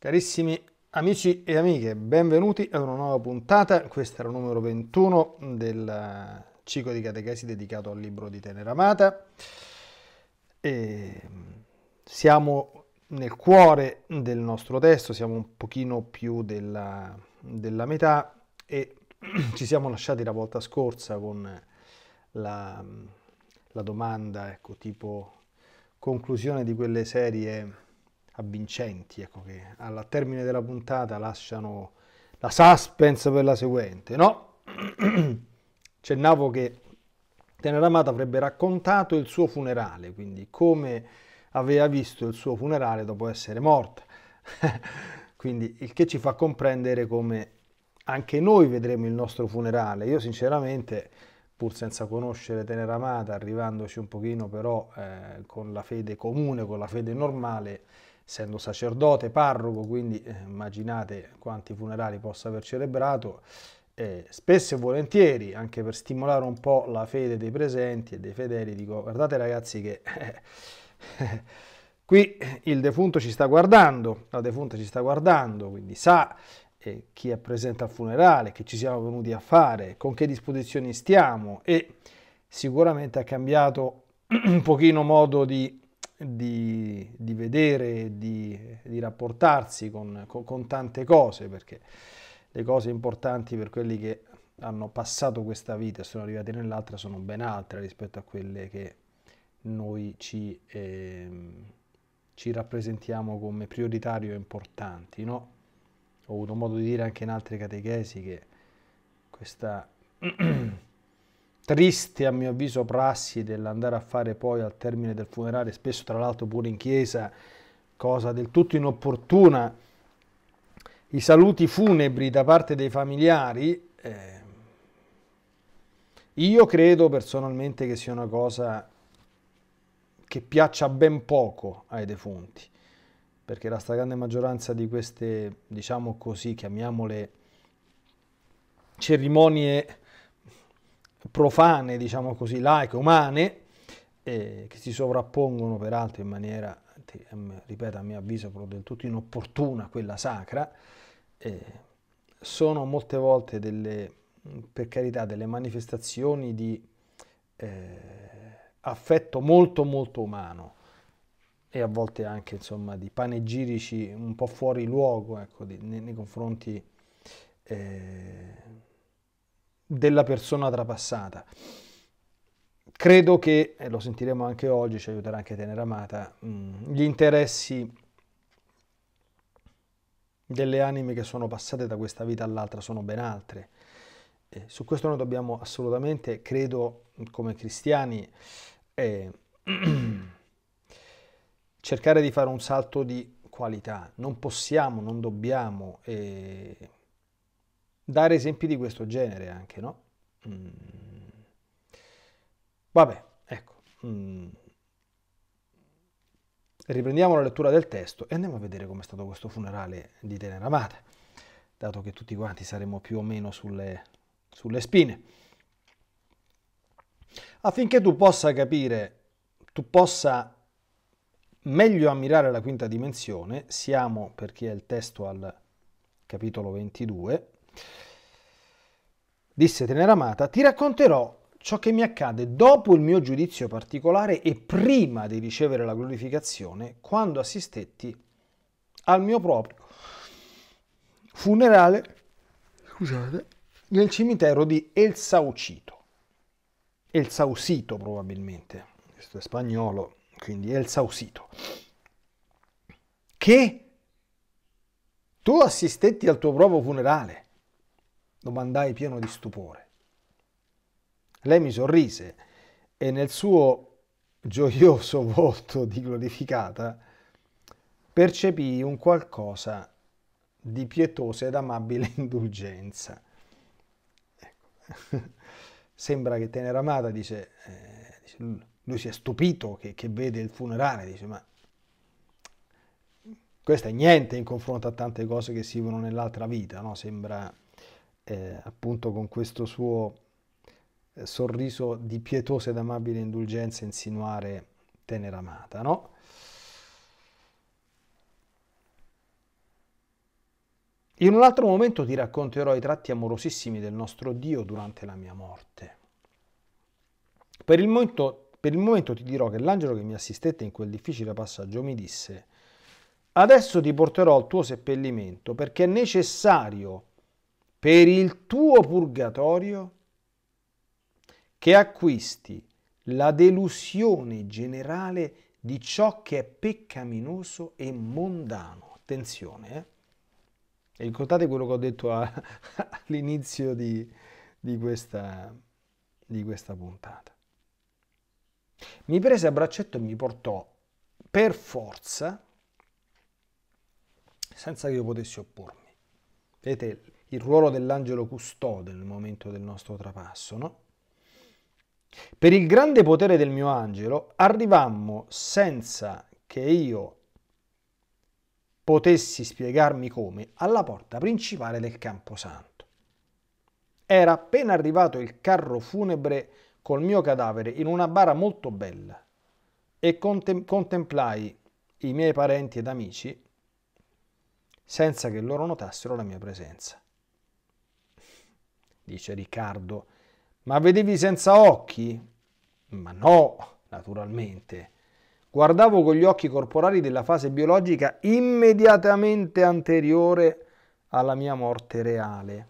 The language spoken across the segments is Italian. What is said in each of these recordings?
Carissimi amici e amiche, benvenuti ad una nuova puntata. Questo era il numero 21 del eh, ciclo di catechesi dedicato al libro di Tenera Amata. E mm, siamo nel cuore del nostro testo, siamo un pochino più della, della metà e ci siamo lasciati la volta scorsa con la, mm, la domanda, ecco, tipo conclusione di quelle serie avvincenti, ecco, che alla termine della puntata lasciano la suspense per la seguente, no? C'è Navo che Teneramata avrebbe raccontato il suo funerale, quindi come aveva visto il suo funerale dopo essere morta. quindi il che ci fa comprendere come anche noi vedremo il nostro funerale. Io sinceramente, pur senza conoscere Teneramata, arrivandoci un pochino però eh, con la fede comune, con la fede normale, essendo sacerdote, parroco, quindi eh, immaginate quanti funerali possa aver celebrato, eh, spesso e volentieri, anche per stimolare un po' la fede dei presenti e dei fedeli, dico guardate ragazzi che qui il defunto ci sta guardando, la defunta ci sta guardando, quindi sa eh, chi è presente al funerale, che ci siamo venuti a fare, con che disposizioni stiamo e sicuramente ha cambiato un pochino modo di di, di vedere, di, di rapportarsi con, con, con tante cose, perché le cose importanti per quelli che hanno passato questa vita e sono arrivati nell'altra sono ben altre rispetto a quelle che noi ci, eh, ci rappresentiamo come prioritarie o importanti. No? Ho avuto modo di dire anche in altre catechesi che questa triste a mio avviso prassi dell'andare a fare poi al termine del funerale, spesso tra l'altro pure in chiesa, cosa del tutto inopportuna, i saluti funebri da parte dei familiari, eh, io credo personalmente che sia una cosa che piaccia ben poco ai defunti, perché la stragrande maggioranza di queste, diciamo così, chiamiamole cerimonie profane, diciamo così, laiche, umane, eh, che si sovrappongono peraltro in maniera, mm, ripeto a mio avviso, però del tutto inopportuna quella sacra, eh, sono molte volte delle, per carità, delle manifestazioni di eh, affetto molto molto umano e a volte anche insomma di panegirici un po' fuori luogo ecco, di, nei, nei, confronti eh, della persona trapassata. Credo che, e lo sentiremo anche oggi, ci aiuterà anche a tenere Amata, mm, gli interessi delle anime che sono passate da questa vita all'altra sono ben altre. E su questo noi dobbiamo assolutamente, credo, come cristiani, eh, cercare di fare un salto di qualità. Non possiamo, non dobbiamo eh, dare esempi di questo genere anche, no? Mm. Vabbè, ecco. Mm. Riprendiamo la lettura del testo e andiamo a vedere com'è stato questo funerale di Tenera Amata, dato che tutti quanti saremo più o meno sulle, sulle spine. Affinché tu possa capire, tu possa meglio ammirare la quinta dimensione, siamo, per chi è il testo, al capitolo 22, Disse Teneramata, ti racconterò ciò che mi accade dopo il mio giudizio particolare e prima di ricevere la glorificazione, quando assistetti al mio proprio funerale scusate, nel cimitero di El Saucito. El Sausito probabilmente, questo è spagnolo, quindi El Sausito. Che tu assistetti al tuo proprio funerale domandai pieno di stupore. Lei mi sorrise e nel suo gioioso volto di glorificata percepii un qualcosa di pietosa ed amabile indulgenza. Ecco. Sembra che tenera amata dice, eh, dice, lui si è stupito che, che vede il funerale, dice ma questo è niente in confronto a tante cose che si vivono nell'altra vita, no? sembra eh, appunto con questo suo eh, sorriso di pietosa ed amabile indulgenza insinuare tenera amata, no? In un altro momento ti racconterò i tratti amorosissimi del nostro Dio durante la mia morte. Per il, momento, per il momento, ti dirò che l'angelo che mi assistette in quel difficile passaggio mi disse, adesso ti porterò al tuo seppellimento perché è necessario per il tuo purgatorio, che acquisti la delusione generale di ciò che è peccaminoso e mondano. Attenzione, eh? ricordate quello che ho detto a, all'inizio di, di, questa, di questa puntata. Mi prese a braccetto e mi portò per forza, senza che io potessi oppormi. Vedete, il ruolo dell'angelo custode nel momento del nostro trapasso, no? Per il grande potere del mio angelo arrivammo senza che io potessi spiegarmi come alla porta principale del Camposanto. Era appena arrivato il carro funebre col mio cadavere in una bara molto bella e contem contemplai i miei parenti ed amici senza che loro notassero la mia presenza dice Riccardo. Ma vedevi senza occhi? Ma no, naturalmente. Guardavo con gli occhi corporali della fase biologica immediatamente anteriore alla mia morte reale.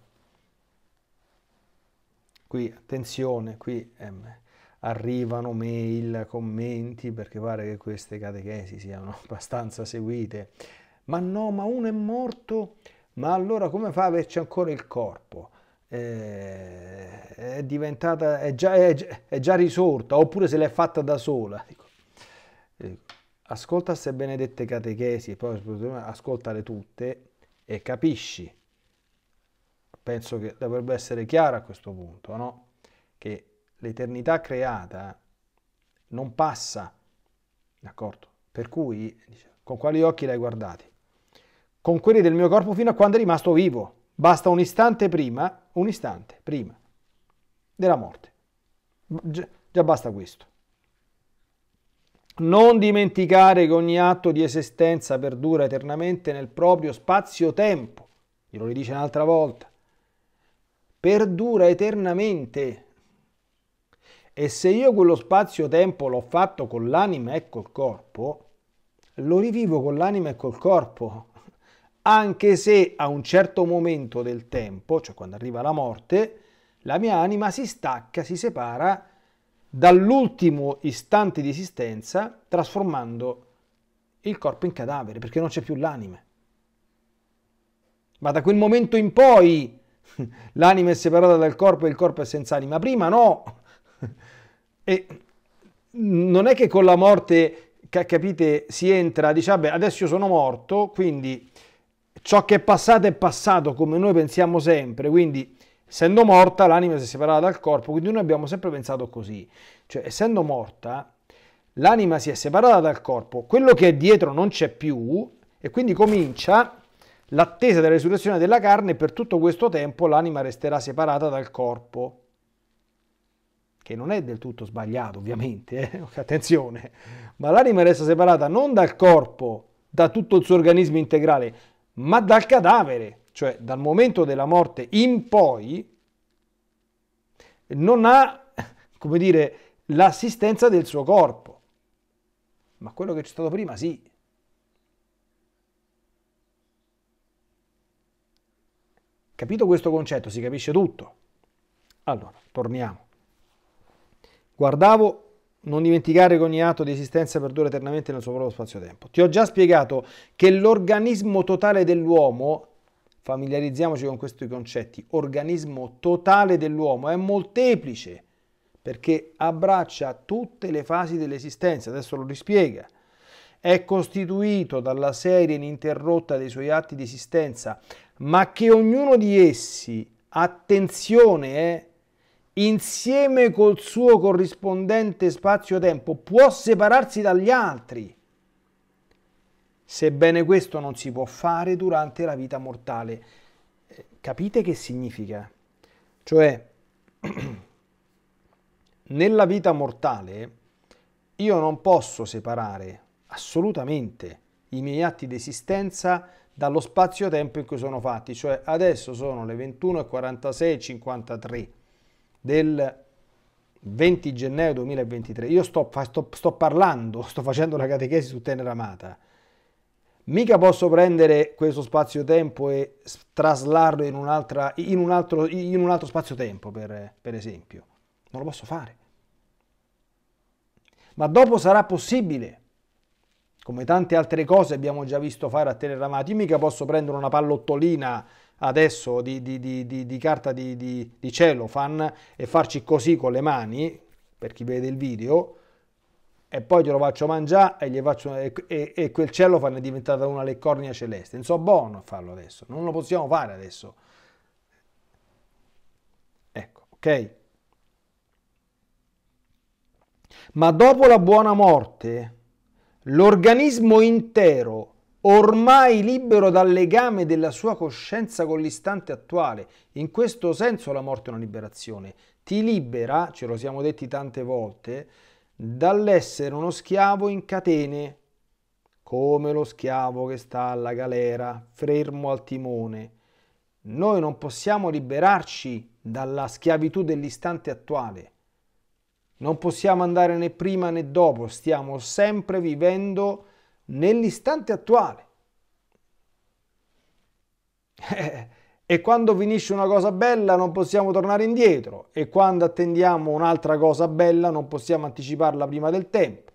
Qui, attenzione, qui ehm, arrivano mail, commenti, perché pare che queste catechesi siano abbastanza seguite. Ma no, ma uno è morto, ma allora come fa a averci ancora il corpo? eh, è diventata, è già, è, è già, risorta, oppure se l'è fatta da sola. Dico, dico, ascolta queste benedette catechesi, poi ascoltale tutte e capisci. Penso che dovrebbe essere chiaro a questo punto, no? Che l'eternità creata non passa, d'accordo? Per cui, con quali occhi l'hai guardati? Con quelli del mio corpo fino a quando è rimasto vivo. Basta un istante prima, un istante prima della morte. Già, già basta questo. Non dimenticare che ogni atto di esistenza perdura eternamente nel proprio spazio-tempo. Glielo ridice un'altra volta. Perdura eternamente. E se io quello spazio-tempo l'ho fatto con l'anima e col corpo, lo rivivo con l'anima e col corpo anche se a un certo momento del tempo, cioè quando arriva la morte, la mia anima si stacca, si separa dall'ultimo istante di esistenza, trasformando il corpo in cadavere, perché non c'è più l'anima. Ma da quel momento in poi l'anima è separata dal corpo e il corpo è senza anima. Prima no. E non è che con la morte, capite, si entra, dice, vabbè, adesso io sono morto, quindi ciò che è passato è passato come noi pensiamo sempre, quindi essendo morta l'anima si è separata dal corpo, quindi noi abbiamo sempre pensato così, cioè essendo morta l'anima si è separata dal corpo, quello che è dietro non c'è più e quindi comincia l'attesa della risurrezione della carne e per tutto questo tempo l'anima resterà separata dal corpo, che non è del tutto sbagliato ovviamente, eh? attenzione, ma l'anima resta separata non dal corpo, da tutto il suo organismo integrale, ma dal cadavere, cioè dal momento della morte in poi, non ha, come dire, l'assistenza del suo corpo. Ma quello che c'è stato prima sì. Capito questo concetto, si capisce tutto. Allora, torniamo. Guardavo non dimenticare che ogni atto di esistenza perdura eternamente nel suo proprio spazio-tempo. Ti ho già spiegato che l'organismo totale dell'uomo, familiarizziamoci con questi concetti, organismo totale dell'uomo è molteplice perché abbraccia tutte le fasi dell'esistenza, adesso lo rispiega. È costituito dalla serie ininterrotta dei suoi atti di esistenza, ma che ognuno di essi, attenzione, eh, insieme col suo corrispondente spazio-tempo, può separarsi dagli altri, sebbene questo non si può fare durante la vita mortale. Eh, capite che significa? Cioè, nella vita mortale io non posso separare assolutamente i miei atti di esistenza dallo spazio-tempo in cui sono fatti, cioè adesso sono le 21.46.53 del 20 gennaio 2023, io sto, sto, sto parlando, sto facendo la catechesi su Tenera Amata, mica posso prendere questo spazio-tempo e traslarlo in, in, un, altro, in un, altro, spazio-tempo, per, per esempio. Non lo posso fare. Ma dopo sarà possibile, come tante altre cose abbiamo già visto fare a Teneramati, io mica posso prendere una pallottolina adesso di, di, di, di carta di, di cellophane e farci così con le mani, per chi vede il video, e poi glielo faccio mangiare e, faccio, e, e, e quel cellophane è diventato una leccornia celeste. Non so buono a farlo adesso, non lo possiamo fare adesso. Ecco, ok? Ma dopo la buona morte, l'organismo intero ormai libero dal legame della sua coscienza con l'istante attuale. In questo senso la morte è una liberazione. Ti libera, ce lo siamo detti tante volte, dall'essere uno schiavo in catene, come lo schiavo che sta alla galera, fermo al timone. Noi non possiamo liberarci dalla schiavitù dell'istante attuale. Non possiamo andare né prima né dopo, stiamo sempre vivendo nell'istante attuale. Eh, e quando finisce una cosa bella non possiamo tornare indietro e quando attendiamo un'altra cosa bella non possiamo anticiparla prima del tempo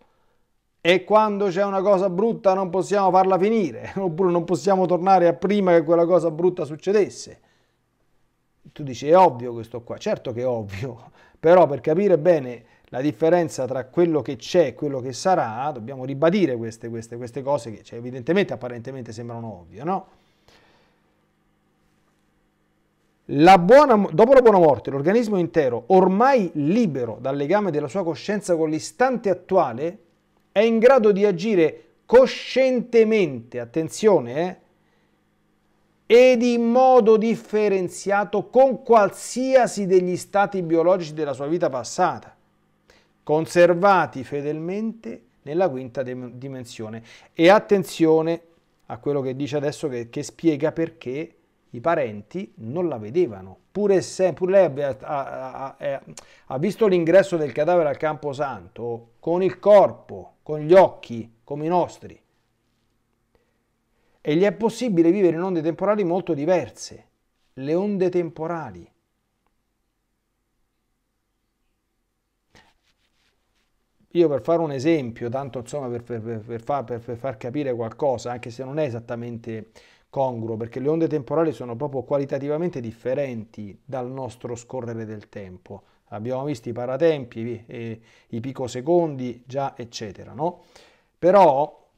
e quando c'è una cosa brutta non possiamo farla finire oppure non possiamo tornare a prima che quella cosa brutta succedesse. Tu dici è ovvio questo qua, certo che è ovvio, però per capire bene la differenza tra quello che c'è e quello che sarà, dobbiamo ribadire queste, queste, queste cose che cioè, evidentemente apparentemente sembrano ovvie, no? La buona, dopo la buona morte, l'organismo intero, ormai libero dal legame della sua coscienza con l'istante attuale, è in grado di agire coscientemente, attenzione, eh, ed in modo differenziato con qualsiasi degli stati biologici della sua vita passata conservati fedelmente nella quinta dimensione. E attenzione a quello che dice adesso che, che spiega perché i parenti non la vedevano, pure se pur lei abbia, ha, ha, ha visto l'ingresso del cadavere al Camposanto con il corpo, con gli occhi, come i nostri. E gli è possibile vivere in onde temporali molto diverse, le onde temporali. Io per fare un esempio, tanto insomma per, per, per, far, per, far capire qualcosa, anche se non è esattamente congruo, perché le onde temporali sono proprio qualitativamente differenti dal nostro scorrere del tempo. Abbiamo visto i paratempi, eh, i picosecondi, già eccetera, no? Però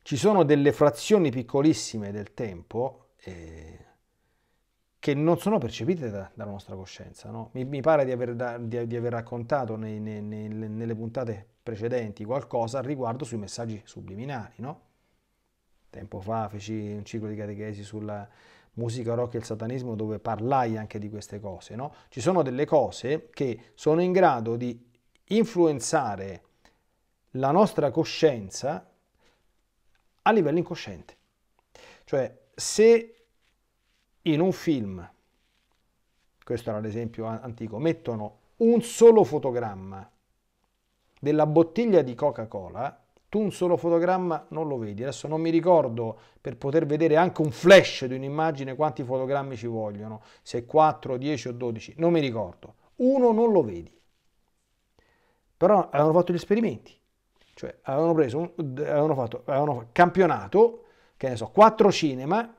ci sono delle frazioni piccolissime del tempo, eh, che non sono percepite da, dalla nostra coscienza. No? Mi, mi, pare di aver, da, di, di aver raccontato nei, nei, nei, nelle puntate precedenti qualcosa riguardo sui messaggi subliminali. No? Tempo fa feci un ciclo di catechesi sulla musica rock e il satanismo dove parlai anche di queste cose. No? Ci sono delle cose che sono in grado di influenzare la nostra coscienza a livello incosciente. Cioè, se in un film, questo era l'esempio antico, mettono un solo fotogramma della bottiglia di Coca-Cola, tu un solo fotogramma non lo vedi. Adesso non mi ricordo per poter vedere anche un flash di un'immagine quanti fotogrammi ci vogliono, se 4, 10 o 12, non mi ricordo. Uno non lo vedi. Però avevano fatto gli esperimenti, cioè avevano, preso un, avevano fatto, avevano campionato, che ne so, 4 cinema,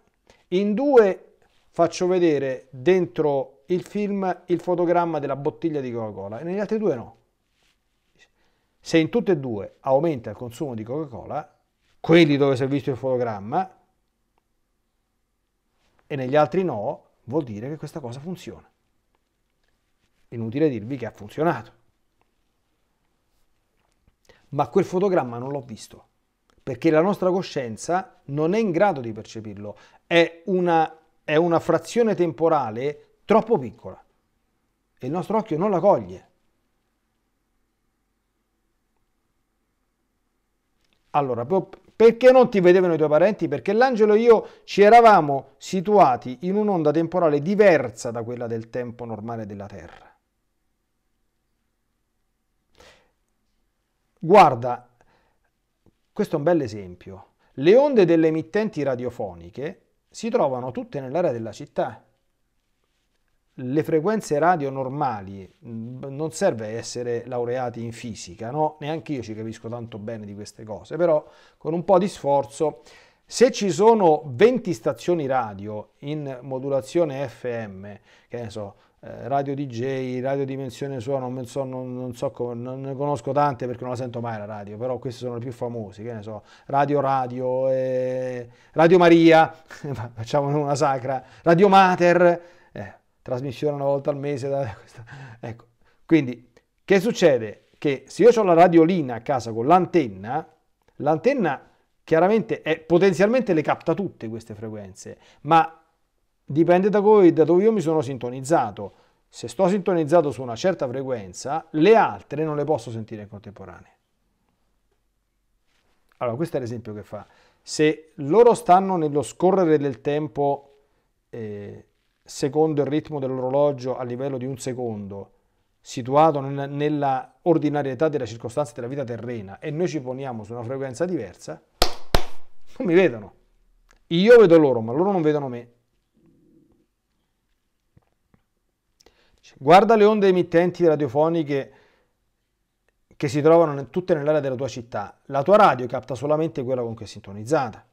in due faccio vedere dentro il film il fotogramma della bottiglia di Coca-Cola e negli altri due no. Se in tutte e due aumenta il consumo di Coca-Cola, quelli dove si è visto il fotogramma e negli altri no, vuol dire che questa cosa funziona. Inutile dirvi che ha funzionato. Ma quel fotogramma non l'ho visto, perché la nostra coscienza non è in grado di percepirlo. È una è una frazione temporale troppo piccola e il nostro occhio non la coglie. Allora, perché non ti vedevano i tuoi parenti? Perché l'angelo e io ci eravamo situati in un'onda temporale diversa da quella del tempo normale della Terra. Guarda, questo è un bel esempio. Le onde delle emittenti radiofoniche si trovano tutte nell'area della città. Le frequenze radio normali non serve essere laureati in fisica, no? Neanche io ci capisco tanto bene di queste cose, però con un po' di sforzo se ci sono 20 stazioni radio in modulazione FM, che ne so, eh, radio DJ, radio dimensione suono, non so, non, non so non ne conosco tante perché non la sento mai la radio, però queste sono le più famose, che ne so, Radio Radio, eh, Radio Maria, facciamo una sacra, Radio Mater, eh, trasmissione una volta al mese, da, questa, ecco. Quindi, che succede? Che se io ho la radiolina a casa con l'antenna, l'antenna chiaramente è, potenzialmente le capta tutte queste frequenze, ma dipende da, voi, da dove io mi sono sintonizzato. Se sto sintonizzato su una certa frequenza, le altre non le posso sentire in contemporanea. Allora, questo è l'esempio che fa. Se loro stanno nello scorrere del tempo eh, secondo il ritmo dell'orologio a livello di un secondo, situato nella, nella ordinarietà delle circostanze della vita terrena, e noi ci poniamo su una frequenza diversa, non mi vedono. Io vedo loro, ma loro non vedono me. Guarda le onde emittenti radiofoniche che si trovano tutte nell'area della tua città. La tua radio capta solamente quella con cui è sintonizzata.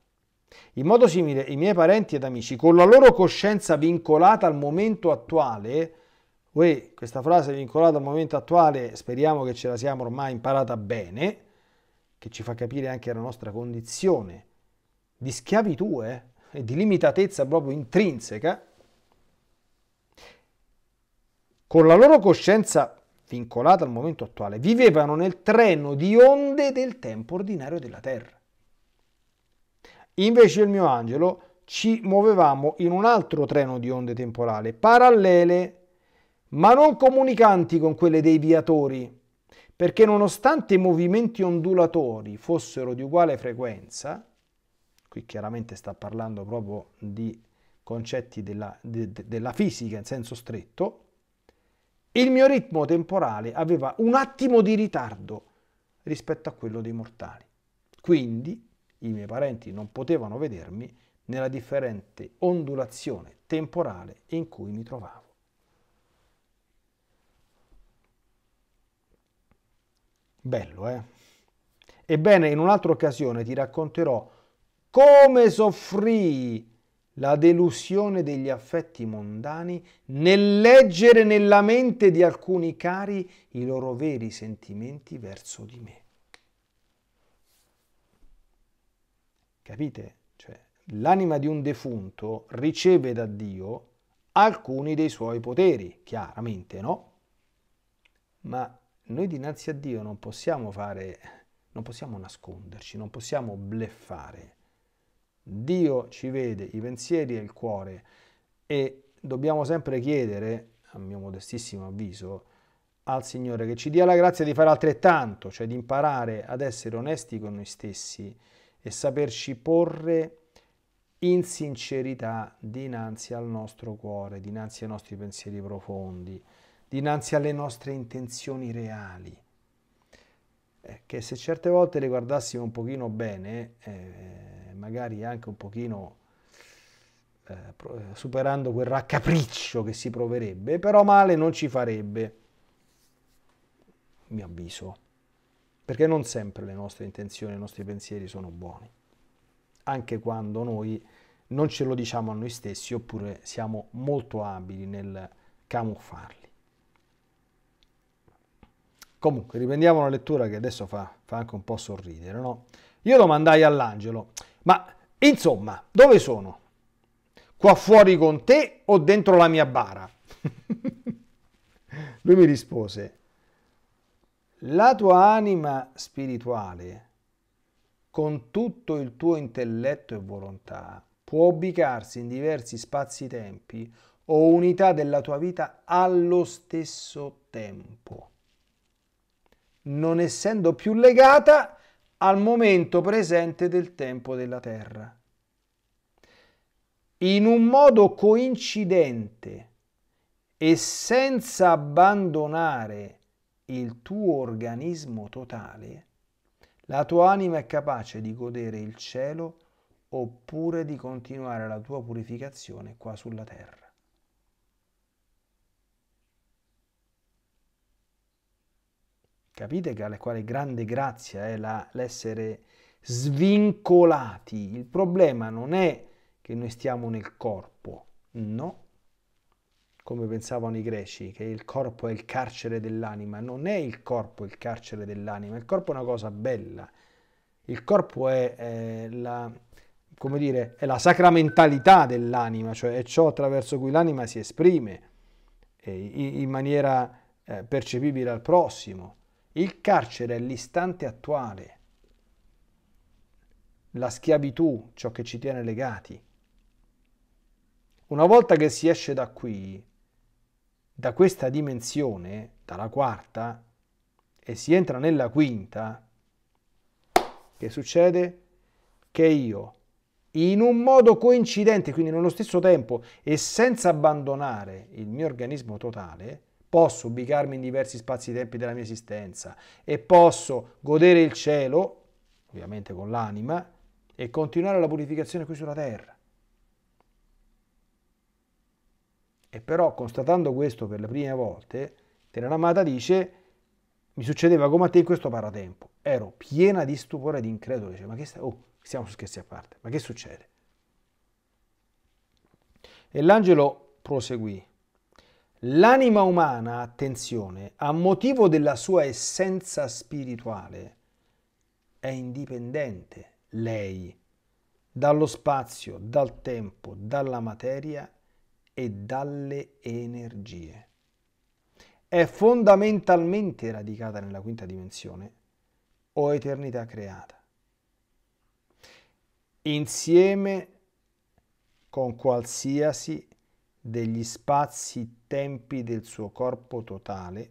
In modo simile, i miei parenti ed amici, con la loro coscienza vincolata al momento attuale, uè, questa frase vincolata al momento attuale, speriamo che ce la siamo ormai imparata bene, che ci fa capire anche la nostra condizione di schiavitù eh, e di limitatezza proprio intrinseca, con la loro coscienza vincolata al momento attuale, vivevano nel treno di onde del tempo ordinario della Terra. Invece il mio angelo ci muovevamo in un altro treno di onde temporale, parallele, ma non comunicanti con quelle dei viatori, perché nonostante i movimenti ondulatori fossero di uguale frequenza, qui chiaramente sta parlando proprio di concetti della, de, de, della fisica in senso stretto, il mio ritmo temporale aveva un attimo di ritardo rispetto a quello dei mortali. Quindi i miei parenti non potevano vedermi nella differente ondulazione temporale in cui mi trovavo. Bello, eh? Ebbene, in un'altra occasione ti racconterò come soffrì la delusione degli affetti mondani nel leggere nella mente di alcuni cari i loro veri sentimenti verso di me. Capite? Cioè, l'anima di un defunto riceve da Dio alcuni dei suoi poteri, chiaramente, no? Ma noi dinanzi a Dio non possiamo fare, non possiamo nasconderci, non possiamo bleffare Dio ci vede i pensieri e il cuore e dobbiamo sempre chiedere, a mio modestissimo avviso, al Signore che ci dia la grazia di fare altrettanto, cioè di imparare ad essere onesti con noi stessi e saperci porre in sincerità dinanzi al nostro cuore, dinanzi ai nostri pensieri profondi, dinanzi alle nostre intenzioni reali. Eh, che se certe volte le guardassimo un pochino bene, eh, magari anche un pochino eh, superando quel raccapriccio che si proverebbe, però male non ci farebbe, mi avviso, perché non sempre le nostre intenzioni, i nostri pensieri sono buoni, anche quando noi non ce lo diciamo a noi stessi oppure siamo molto abili nel camuffarli. Comunque, riprendiamo una lettura che adesso fa, fa anche un po' sorridere, no? Io domandai all'angelo, ma insomma, dove sono? Qua fuori con te o dentro la mia bara? Lui mi rispose, la tua anima spirituale, con tutto il tuo intelletto e volontà, può ubicarsi in diversi spazi-tempi o unità della tua vita allo stesso tempo non essendo più legata al momento presente del tempo della Terra. In un modo coincidente e senza abbandonare il tuo organismo totale, la tua anima è capace di godere il cielo oppure di continuare la tua purificazione qua sulla terra. Capite che quale grande grazia è la, l'essere svincolati. Il problema non è che noi stiamo nel corpo, no, come pensavano i greci, che il corpo è il carcere dell'anima. Non è il corpo il carcere dell'anima, il corpo è una cosa bella. Il corpo è, è, la, dire, è la, sacramentalità dell'anima, cioè è ciò attraverso cui l'anima si esprime eh, in maniera eh, percepibile al prossimo. Il carcere è l'istante attuale, la schiavitù, ciò che ci tiene legati. Una volta che si esce da qui, da questa dimensione, dalla quarta, e si entra nella quinta, che succede? Che io, in un modo coincidente, quindi nello stesso tempo e senza abbandonare il mio organismo totale, posso ubicarmi in diversi spazi e tempi della mia esistenza e posso godere il cielo, ovviamente con l'anima, e continuare la purificazione qui sulla terra. E però, constatando questo per le prime volte, Teranamata dice, mi succedeva come a te in questo paratempo, ero piena di stupore e di incredule, dice, ma che sta... Oh, stiamo scherzi a parte, ma che succede? E l'angelo proseguì. L'anima umana, attenzione, a motivo della sua essenza spirituale, è indipendente, lei, dallo spazio, dal tempo, dalla materia e dalle energie. È fondamentalmente radicata nella quinta dimensione o eternità creata. Insieme con qualsiasi degli spazi-tempi del suo corpo totale,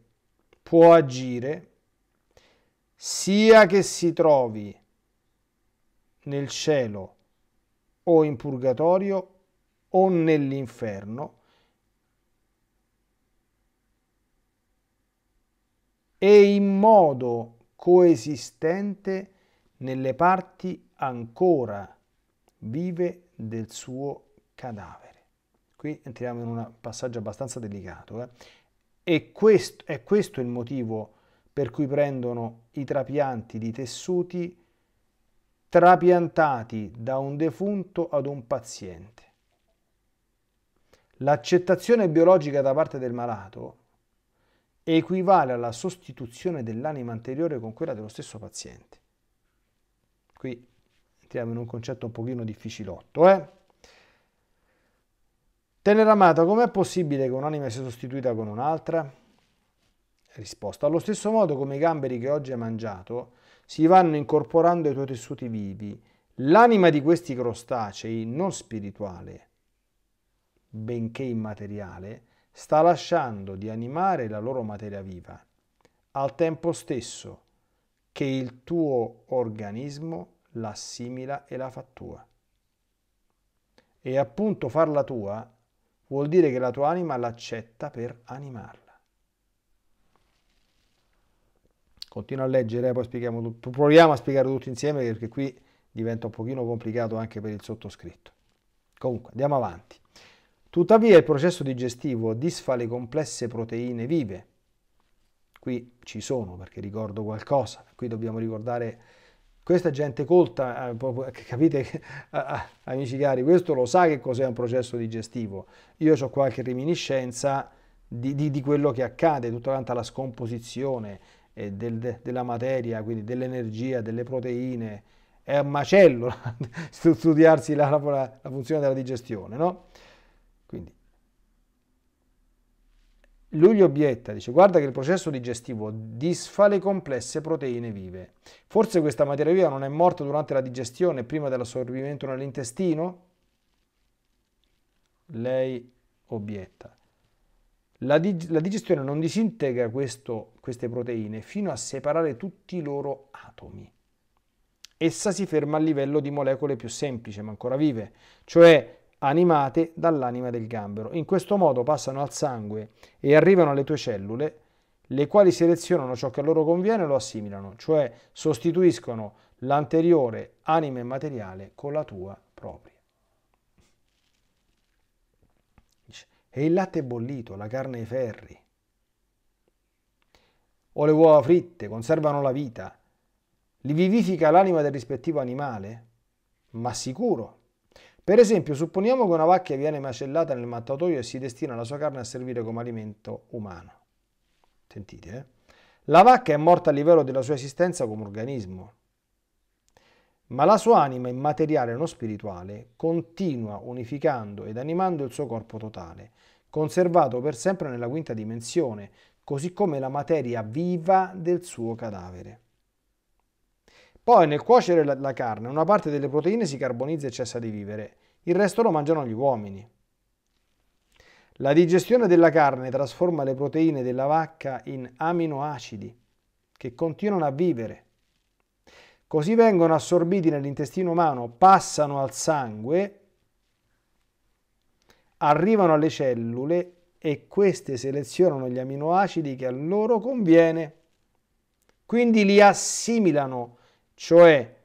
può agire sia che si trovi nel cielo o in purgatorio o nell'inferno e in modo coesistente nelle parti ancora vive del suo cadavere. Qui entriamo in un passaggio abbastanza delicato. Eh? E questo, è questo il motivo per cui prendono i trapianti di tessuti trapiantati da un defunto ad un paziente. L'accettazione biologica da parte del malato equivale alla sostituzione dell'anima anteriore con quella dello stesso paziente. Qui entriamo in un concetto un pochino difficilotto, eh? Teneramato, com'è possibile che un'anima sia sostituita con un'altra? Risposta. Allo stesso modo come i gamberi che oggi hai mangiato si vanno incorporando ai tuoi tessuti vivi, l'anima di questi crostacei, non spirituale, benché immateriale, sta lasciando di animare la loro materia viva, al tempo stesso che il tuo organismo l'assimila e la fa tua. E appunto farla tua vuol dire che la tua anima l'accetta per animarla. Continua a leggere, eh, poi spieghiamo, proviamo a spiegare tutto insieme perché qui diventa un pochino complicato anche per il sottoscritto. Comunque, andiamo avanti. Tuttavia il processo digestivo disfa le complesse proteine vive. Qui ci sono perché ricordo qualcosa, qui dobbiamo ricordare questa gente colta, eh, capite, amici cari, questo lo sa che cos'è un processo digestivo. Io ho qualche reminiscenza di, di, di quello che accade, tutta quanta la scomposizione eh, del, de, della materia, quindi dell'energia, delle proteine. È un macello studiarsi la, la, la funzione della digestione, no? Quindi lui gli obietta, dice guarda che il processo digestivo disfa le complesse proteine vive. Forse questa materia viva non è morta durante la digestione prima dell'assorbimento nell'intestino? Lei obietta. La, dig- la digestione non disintegra questo, queste proteine fino a separare tutti i loro atomi. Essa si ferma al livello di molecole più semplici ma ancora vive, cioè animate dall'anima del gambero. In questo modo passano al sangue e arrivano alle tue cellule, le quali selezionano ciò che a loro conviene e lo assimilano, cioè sostituiscono l'anteriore anima immateriale con la tua propria. E il latte bollito, la carne ai ferri, o le uova fritte conservano la vita, li vivifica l'anima del rispettivo animale? Ma sicuro, per esempio, supponiamo che una vacca viene macellata nel mattatoio e si destina la sua carne a servire come alimento umano. Sentite, eh? La vacca è morta a livello della sua esistenza come organismo, ma la sua anima immateriale non spirituale continua unificando ed animando il suo corpo totale, conservato per sempre nella quinta dimensione, così come la materia viva del suo cadavere. Poi nel cuocere la, la carne una parte delle proteine si carbonizza e cessa di vivere, il resto lo mangiano gli uomini. La digestione della carne trasforma le proteine della vacca in aminoacidi che continuano a vivere. Così vengono assorbiti nell'intestino umano, passano al sangue, arrivano alle cellule e queste selezionano gli aminoacidi che a loro conviene. Quindi li assimilano cioè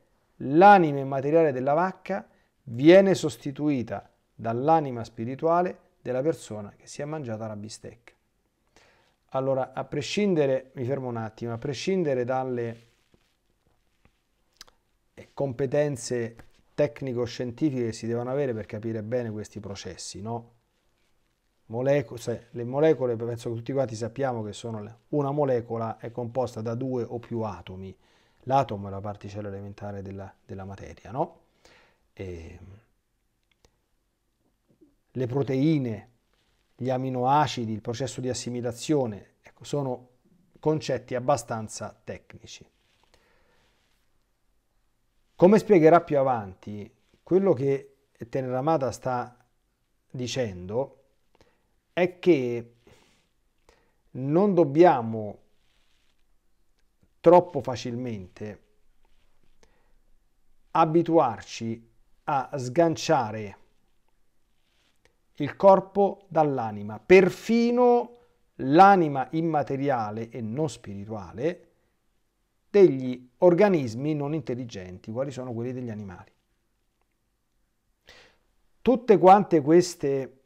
l'anima immateriale della vacca viene sostituita dall'anima spirituale della persona che si è mangiata la bistecca. Allora, a prescindere, mi fermo un attimo, a prescindere dalle eh, competenze tecnico-scientifiche che si devono avere per capire bene questi processi, no? Moleco, cioè, le molecole, penso che tutti quanti sappiamo che sono una molecola è composta da due o più atomi l'atomo è la particella elementare della, della materia, no? E le proteine, gli aminoacidi, il processo di assimilazione, ecco, sono concetti abbastanza tecnici. Come spiegherà più avanti, quello che Teneramata sta dicendo è che non dobbiamo troppo facilmente abituarci a sganciare il corpo dall'anima, perfino l'anima immateriale e non spirituale degli organismi non intelligenti, quali sono quelli degli animali. Tutte quante queste,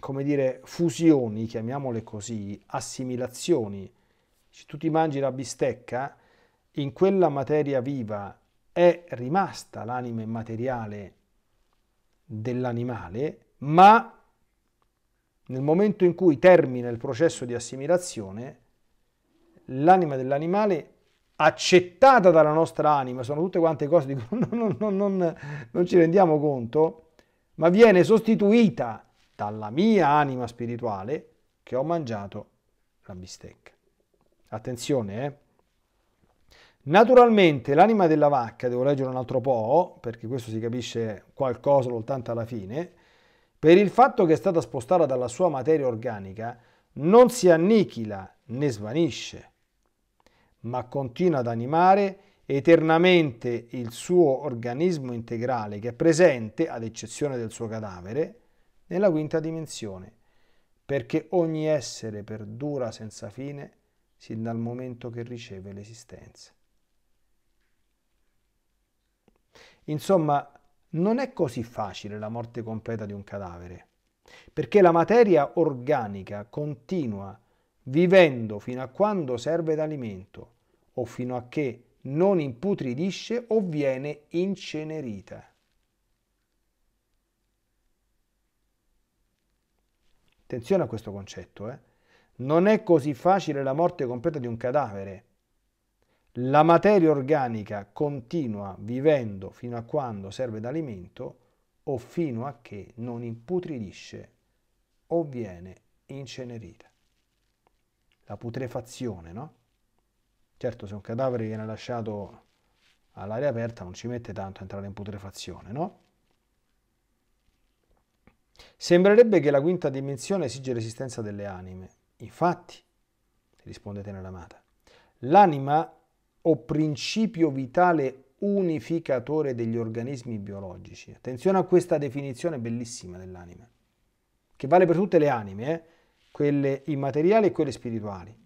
come dire, fusioni, chiamiamole così, assimilazioni, se tu ti mangi la bistecca, in quella materia viva è rimasta l'anima immateriale dell'animale, ma nel momento in cui termina il processo di assimilazione, l'anima dell'animale accettata dalla nostra anima, sono tutte quante cose di cui non, non, non, non ci rendiamo conto, ma viene sostituita dalla mia anima spirituale che ho mangiato la bistecca. Attenzione, eh. Naturalmente l'anima della vacca, devo leggere un altro po', perché questo si capisce qualcosa soltanto alla fine, per il fatto che è stata spostata dalla sua materia organica, non si annichila né svanisce, ma continua ad animare eternamente il suo organismo integrale che è presente, ad eccezione del suo cadavere, nella quinta dimensione, perché ogni essere perdura senza fine sin dal momento che riceve l'esistenza. Insomma, non è così facile la morte completa di un cadavere, perché la materia organica continua vivendo fino a quando serve d'alimento o fino a che non imputridisce o viene incenerita. Attenzione a questo concetto, eh? Non è così facile la morte completa di un cadavere. La materia organica continua vivendo fino a quando serve d'alimento o fino a che non imputridisce o viene incenerita. La putrefazione, no? Certo, se un cadavere viene lasciato all'aria aperta non ci mette tanto a entrare in putrefazione, no? Sembrerebbe che la quinta dimensione esige l'esistenza delle anime. Infatti, risponde Tenera Amata, l'anima o principio vitale unificatore degli organismi biologici. Attenzione a questa definizione bellissima dell'anima, che vale per tutte le anime, eh? quelle immateriali e quelle spirituali.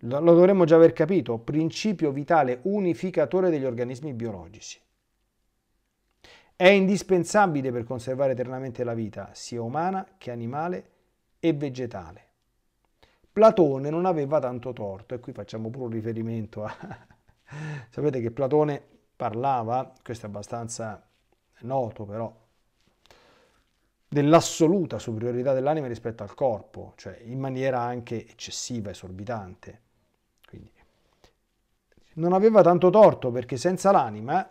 Lo, lo dovremmo già aver capito, principio vitale unificatore degli organismi biologici. È indispensabile per conservare eternamente la vita, sia umana che animale e vegetale. Platone non aveva tanto torto, e qui facciamo pure un riferimento a... Sapete che Platone parlava, questo è abbastanza noto però, dell'assoluta superiorità dell'anima rispetto al corpo, cioè in maniera anche eccessiva, esorbitante. Quindi, non aveva tanto torto perché senza l'anima,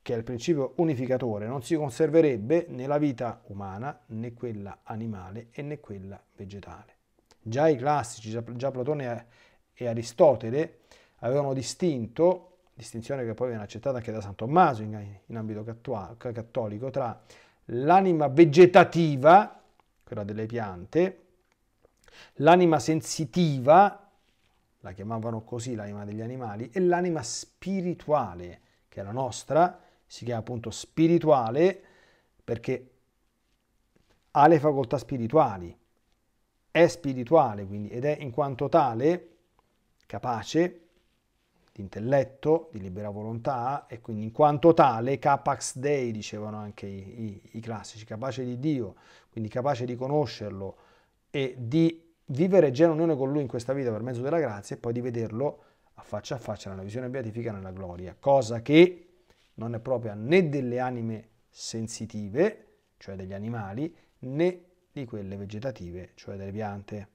che è il principio unificatore, non si conserverebbe né la vita umana, né quella animale e né quella vegetale. Già i classici, già Platone e Aristotele, avevano distinto, distinzione che poi viene accettata anche da San Tommaso in, in ambito cattolico, tra l'anima vegetativa, quella delle piante, l'anima sensitiva, la chiamavano così l'anima degli animali, e l'anima spirituale, che è la nostra, si chiama appunto spirituale perché ha le facoltà spirituali, è spirituale quindi, ed è in quanto tale capace di intelletto, di libera volontà e quindi in quanto tale capax dei dicevano anche i, i, i classici, capace di Dio, quindi capace di conoscerlo e di vivere già in unione con lui in questa vita per mezzo della grazia e poi di vederlo a faccia a faccia nella visione beatifica nella gloria, cosa che non è propria né delle anime sensitive, cioè degli animali, né di quelle vegetative, cioè delle piante.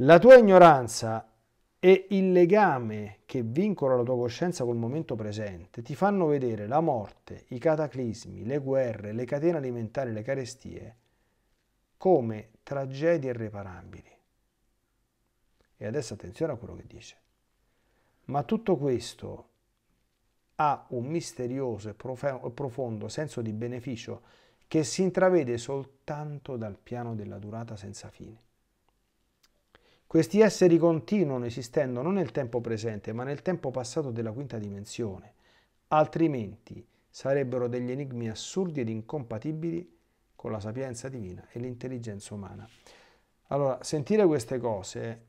La tua ignoranza e il legame che vincola la tua coscienza col momento presente ti fanno vedere la morte, i cataclismi, le guerre, le catene alimentari, le carestie come tragedie irreparabili. E adesso attenzione a quello che dice. Ma tutto questo ha un misterioso e profondo senso di beneficio che si intravede soltanto dal piano della durata senza fine. Questi esseri continuano esistendo non nel tempo presente, ma nel tempo passato della quinta dimensione, altrimenti sarebbero degli enigmi assurdi ed incompatibili con la sapienza divina e l'intelligenza umana. Allora, sentire queste cose,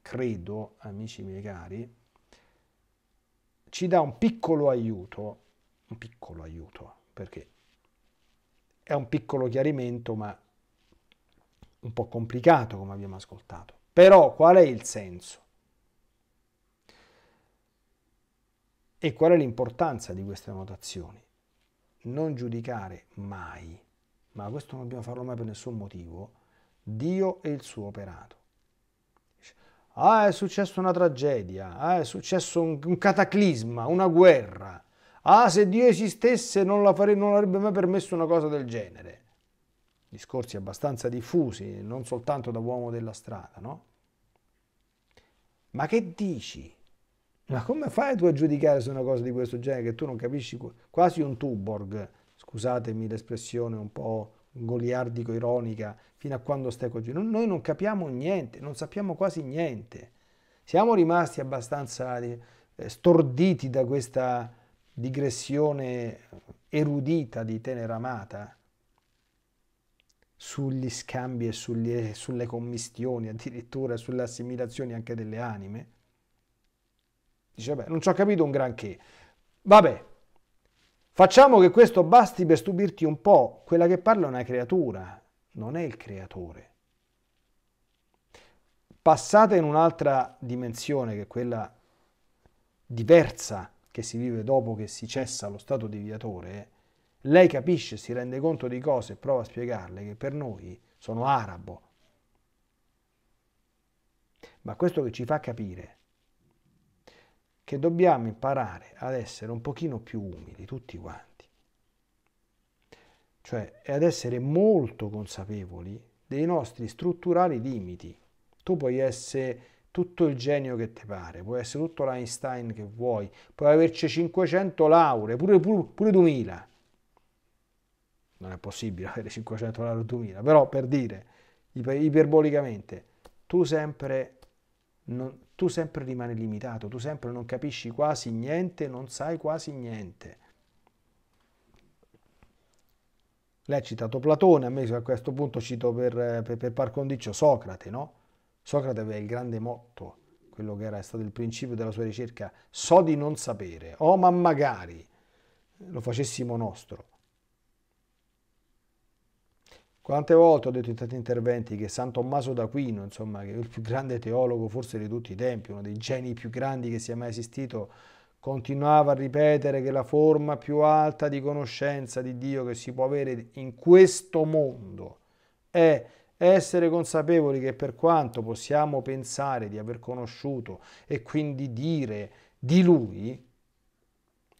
credo, amici miei cari, ci dà un piccolo aiuto, un piccolo aiuto, perché è un piccolo chiarimento, ma un po' complicato come abbiamo ascoltato. Però qual è il senso? E qual è l'importanza di queste notazioni? Non giudicare mai, ma questo non dobbiamo farlo mai per nessun motivo, Dio e il suo operato. Ah, è successa una tragedia, ah, è successo un, un cataclisma, una guerra. Ah, se Dio esistesse non, la fare, non avrebbe mai permesso una cosa del genere. Discorsi abbastanza diffusi, non soltanto da uomo della strada, no? Ma che dici? Ma come fai tu a giudicare su una cosa di questo genere che tu non capisci quasi un tuborg, scusatemi l'espressione un po' goliardico ironica, fino a quando stai con Gesù. Noi non capiamo niente, non sappiamo quasi niente. Siamo rimasti abbastanza eh, storditi da questa digressione erudita di Tenera Amata sugli scambi e sugli, sulle commistioni, addirittura sulle assimilazioni anche delle anime. Dice, beh, non ci ho capito un granché. Vabbè, facciamo che questo basti per stupirti un po'. Quella che parla è una creatura, non è il creatore. Passate in un'altra dimensione, che è quella diversa che si vive dopo che si cessa lo stato di viatore, lei capisce, si rende conto di cose e prova a spiegarle che per noi sono arabo. Ma questo che ci fa capire che dobbiamo imparare ad essere un pochino più umili tutti quanti, cioè ad essere molto consapevoli dei nostri strutturali limiti. Tu puoi essere tutto il genio che ti pare, puoi essere tutto l'Einstein che vuoi, puoi averci 500 lauree, pure, pure, pure 2000. Non è possibile avere 500 lauree o 2000, però per dire, iperbolicamente, tu sempre, non, tu sempre rimani limitato, tu sempre non capisci quasi niente, non sai quasi niente. Lei ha citato Platone, a me a questo punto cito per, per, per par condicio Socrate, no? Socrate aveva il grande motto, quello che era stato il principio della sua ricerca, so di non sapere, oh ma magari lo facessimo nostro. Quante volte ho detto in tanti interventi che San Tommaso d'Aquino, insomma, che è il più grande teologo forse di tutti i tempi, uno dei geni più grandi che sia mai esistito, continuava a ripetere che la forma più alta di conoscenza di Dio che si può avere in questo mondo è essere consapevoli che per quanto possiamo pensare di aver conosciuto e quindi dire di Lui,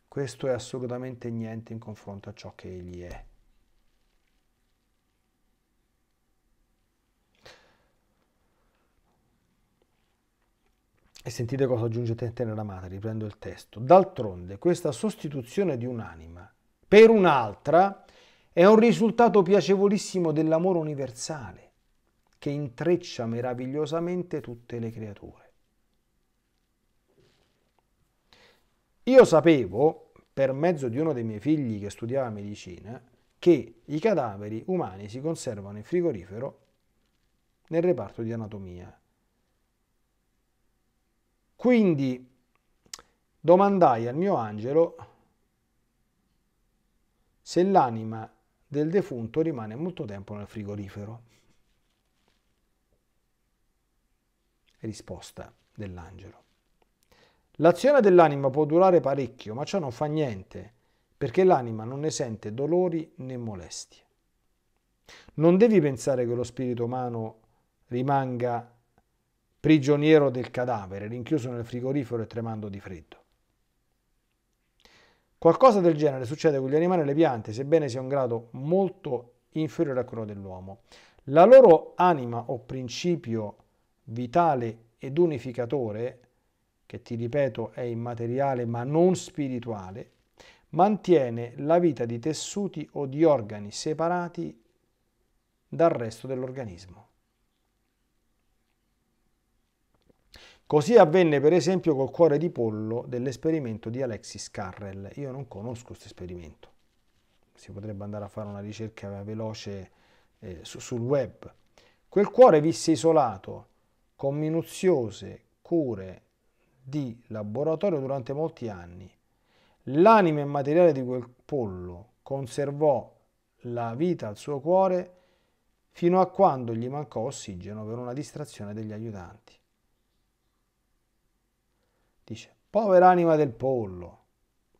questo è assolutamente niente in confronto a ciò che Egli è. E sentite cosa aggiunge Tentenera Mata, riprendo il testo. D'altronde, questa sostituzione di un'anima per un'altra è un risultato piacevolissimo dell'amore universale che intreccia meravigliosamente tutte le creature. Io sapevo, per mezzo di uno dei miei figli che studiava medicina, che i cadaveri umani si conservano in frigorifero nel reparto di anatomia. Quindi domandai al mio angelo se l'anima del defunto rimane molto tempo nel frigorifero. risposta dell'angelo. L'azione dell'anima può durare parecchio, ma ciò non fa niente, perché l'anima non ne sente dolori né molestie. Non devi pensare che lo spirito umano rimanga prigioniero del cadavere, rinchiuso nel frigorifero e tremando di freddo. Qualcosa del genere succede con gli animali e le piante, sebbene sia un grado molto inferiore a quello dell'uomo. La loro anima o principio vitale ed unificatore, che ti ripeto è immateriale ma non spirituale, mantiene la vita di tessuti o di organi separati dal resto dell'organismo. Così avvenne per esempio col cuore di pollo dell'esperimento di Alexis Carrel. Io non conosco questo esperimento. Si potrebbe andare a fare una ricerca veloce eh, su, sul web. Quel cuore visse isolato con minuziose cure di laboratorio durante molti anni. L'anima e materiale di quel pollo conservò la vita al suo cuore fino a quando gli mancò ossigeno per una distrazione degli aiutanti. Dice, povera anima del pollo,